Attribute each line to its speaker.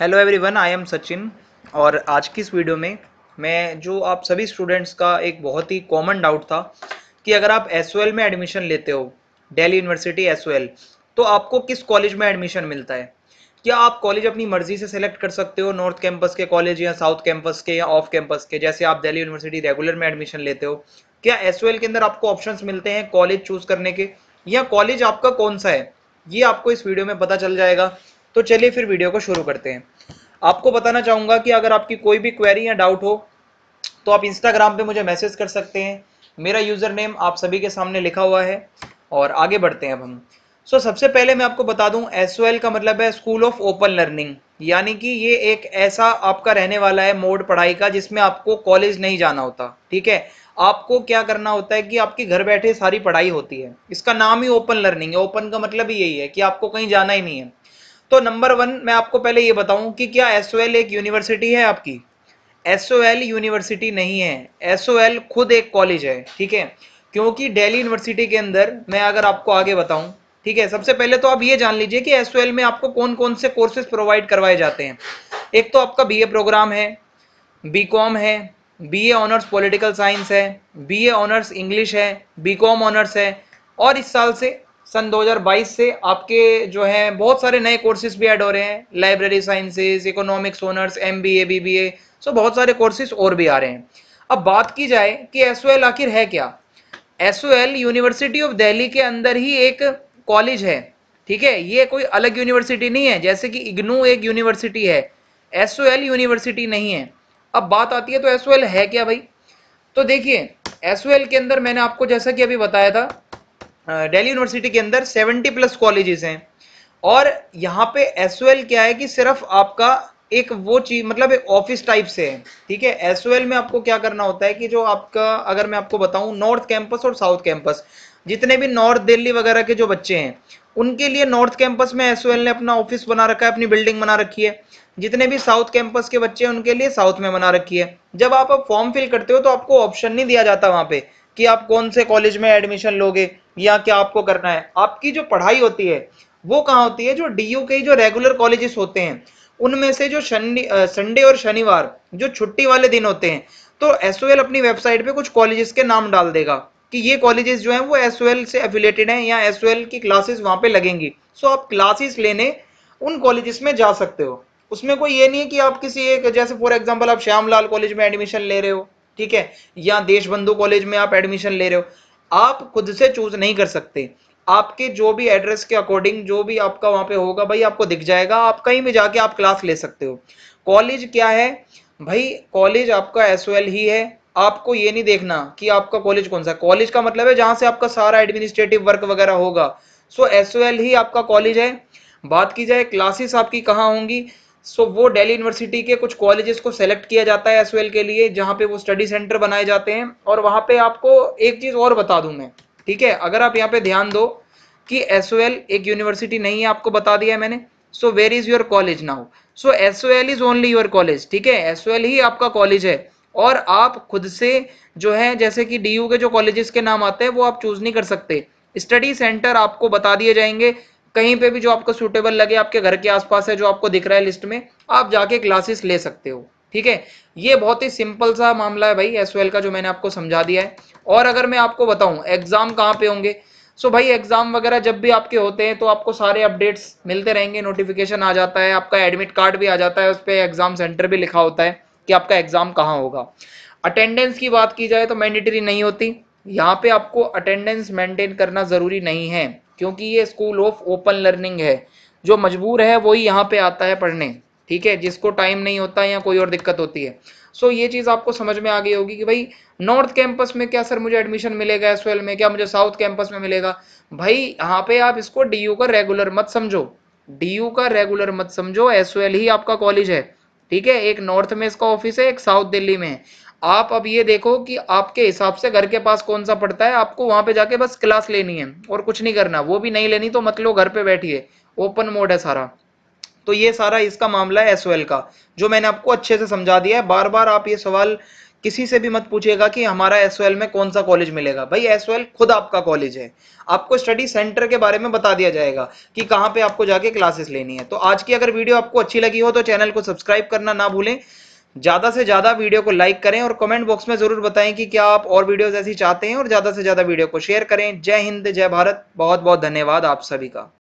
Speaker 1: hello everyone I am Sachin और आज की इस वीडियो में मैं जो आप सभी स्टूडेंट्स का एक बहुत ही कॉमन डाउट था कि अगर आप एस में एडमिशन लेते हो दिल्ली यूनिवर्सिटी एस तो आपको किस कॉलेज में एडमिशन मिलता है क्या आप कॉलेज अपनी मर्जी से सेलेक्ट कर सकते हो नॉर्थ कैंपस के कॉलेज या साउथ कैंपस के या ऑफ कैंपस के जैसे आप दिल्ली यूनिवर्सिटी रेगुलर में एडमिशन लेते हो क्या एस के अंदर आपको ऑप्शन मिलते हैं कॉलेज चूज करने के या कॉलेज आपका कौन सा है ये आपको इस वीडियो में पता चल जाएगा तो चलिए फिर वीडियो को शुरू करते हैं आपको बताना चाहूंगा कि अगर आपकी कोई भी क्वेरी या डाउट हो तो आप इंस्टाग्राम पे मुझे मैसेज कर सकते हैं मेरा यूज़र नेम आप सभी के सामने लिखा हुआ है और आगे बढ़ते हैं अब हम सो so, सबसे पहले मैं आपको बता दूं एस का मतलब है स्कूल ऑफ ओपन लर्निंग यानी कि ये एक ऐसा आपका रहने वाला है मोड पढ़ाई का जिसमें आपको कॉलेज नहीं जाना होता ठीक है आपको क्या करना होता है कि आपके घर बैठे सारी पढ़ाई होती है इसका नाम ही ओपन लर्निंग है ओपन का मतलब ही यही है कि आपको कहीं जाना ही नहीं है तो नंबर वन मैं आपको पहले ये बताऊं कि क्या एस एक यूनिवर्सिटी है आपकी एस यूनिवर्सिटी नहीं है एस खुद एक कॉलेज है ठीक है क्योंकि दिल्ली यूनिवर्सिटी के अंदर मैं अगर आपको आगे बताऊं ठीक है सबसे पहले तो आप ये जान लीजिए कि एस में आपको कौन कौन से कोर्सेज प्रोवाइड करवाए जाते हैं एक तो आपका बी प्रोग्राम है बी है बी ऑनर्स पोलिटिकल साइंस है बी ऑनर्स इंग्लिश है बी ऑनर्स है और इस साल से सन 2022 से आपके जो है बहुत सारे नए कोर्सेज भी ऐड हो रहे हैं library sciences economics honours M B A B B A so बहुत सारे कोर्सेज और भी आ रहे हैं अब बात की जाए कि एस आखिर है क्या एस यूनिवर्सिटी ऑफ दिल्ली के अंदर ही एक कॉलेज है ठीक है ये कोई अलग यूनिवर्सिटी नहीं है जैसे कि इग्नू एक यूनिवर्सिटी है एस यूनिवर्सिटी नहीं है अब बात आती है तो एस है क्या भाई तो देखिए एस के अंदर मैंने आपको जैसा कि अभी बताया था दिल्ली यूनिवर्सिटी के अंदर 70 प्लस कॉलेजेस हैं और यहाँ पे एस क्या है कि सिर्फ आपका एक वो चीज मतलब एक ऑफिस टाइप से है ठीक है एस में आपको क्या करना होता है कि जो आपका अगर मैं आपको बताऊं नॉर्थ कैंपस और साउथ कैंपस जितने भी नॉर्थ दिल्ली वगैरह के जो बच्चे हैं उनके लिए नॉर्थ कैंपस में एस ने अपना ऑफिस बना रखा है अपनी बिल्डिंग बना रखी है जितने भी साउथ कैंपस के बच्चे हैं उनके लिए साउथ में बना रखी है जब आप फॉर्म फिल करते हो तो आपको ऑप्शन नहीं दिया जाता वहां पे कि आप कौन से कॉलेज में एडमिशन लोगे या क्या आपको करना है आपकी जो पढ़ाई होती है वो कहाँ होती है जो डी के जो रेगुलर कॉलेजेस होते हैं उनमें से जो संडे और शनिवार जो छुट्टी वाले दिन होते हैं तो एस अपनी वेबसाइट पे कुछ कॉलेजेस के नाम डाल देगा कि ये कॉलेजेस जो हैं वो एस से एफिलेटेड हैं या एस की क्लासेस वहाँ पे लगेंगी सो आप क्लासेस लेने उन कॉलेजेस में जा सकते हो उसमें कोई ये नहीं है कि आप किसी एक जैसे फॉर एग्जाम्पल आप श्यामलाल कॉलेज में एडमिशन ले रहे हो ठीक है या देशबंधु कॉलेज में आप एडमिशन ले रहे हो आप खुद से चूज नहीं कर सकते आपके जो भी एड्रेस के अकॉर्डिंग जो भी आपका वहां पे होगा भाई आपको दिख जाएगा आप कहीं भी जाके आप क्लास ले सकते हो कॉलेज क्या है भाई कॉलेज आपका एस ही है आपको ये नहीं देखना कि आपका कॉलेज कौन सा कॉलेज का मतलब है जहां से आपका सारा एडमिनिस्ट्रेटिव वर्क वगैरह होगा सो एस ही आपका कॉलेज है बात की जाए क्लासेस आपकी कहाँ होंगी सो वो दिल्ली यूनिवर्सिटी के कुछ कॉलेजेस को सेलेक्ट किया जाता है एस के लिए जहाँ पे वो स्टडी सेंटर बनाए जाते हैं और वहाँ पे आपको एक चीज़ और बता दूँ मैं ठीक है अगर आप यहाँ पे ध्यान दो कि एस एक यूनिवर्सिटी नहीं है आपको बता दिया मैंने so where is your college now so S is only your college ठीक है एस ही आपका कॉलेज है और आप खुद से जो है जैसे कि डी के जो कॉलेजेस के नाम आते हैं वो आप चूज़ नहीं कर सकते स्टडी सेंटर आपको बता दिए जाएंगे कहीं पे भी जो आपको सूटेबल लगे आपके घर के आसपास है जो आपको दिख रहा है लिस्ट में आप जाके क्लासेस ले सकते हो ठीक है ये बहुत ही सिंपल सा मामला है भाई एस का जो मैंने आपको समझा दिया है और अगर मैं आपको बताऊं एग्जाम कहाँ पे होंगे सो भाई एग्जाम वगैरह जब भी आपके होते हैं तो आपको सारे अपडेट्स मिलते रहेंगे नोटिफिकेशन आ जाता है आपका एडमिट कार्ड भी आ जाता है उस पर एग्जाम सेंटर भी लिखा होता है कि आपका एग्जाम कहाँ होगा अटेंडेंस की बात की जाए तो मैंडेटरी नहीं होती यहाँ पे आपको अटेंडेंस मेंटेन करना जरूरी नहीं है क्योंकि ये स्कूल ऑफ ओपन लर्निंग है जो मजबूर है वही यहाँ पे आता है पढ़ने ठीक है जिसको टाइम नहीं होता या कोई और दिक्कत होती है सो ये चीज़ आपको समझ में आ गई होगी कि भाई नॉर्थ कैंपस में क्या सर मुझे एडमिशन मिलेगा एस में क्या मुझे साउथ कैंपस में मिलेगा भाई यहाँ पे आप इसको डी का रेगुलर मत समझो डी का रेगुलर मत समझो एस ही आपका कॉलेज है ठीक है एक नॉर्थ में इसका ऑफिस है एक साउथ दिल्ली में है आप अब ये देखो कि आपके हिसाब से घर के पास कौन सा पड़ता है आपको वहां पे जाके बस क्लास लेनी है और कुछ नहीं करना वो भी नहीं लेनी तो मतलब घर पे बैठिए ओपन मोड है सारा तो ये सारा इसका मामला है एसओएल का जो मैंने आपको अच्छे से समझा दिया है बार बार आप ये सवाल किसी से भी मत पूछिएगा कि हमारा एसओएल में कौन सा कॉलेज मिलेगा भाई एसओएल खुद आपका कॉलेज है आपको स्टडी सेंटर के बारे में बता दिया जाएगा कि कहां पे आपको जाके क्लासेस लेनी है तो आज की अगर वीडियो आपको अच्छी लगी हो तो चैनल को सब्सक्राइब करना ना भूलें ज़्यादा से ज़्यादा वीडियो को लाइक करें और कमेंट बॉक्स में ज़रूर बताएं कि क्या आप और वीडियोस ऐसी चाहते हैं और ज़्यादा से ज़्यादा वीडियो को शेयर करें जय हिंद जय भारत बहुत बहुत धन्यवाद आप सभी का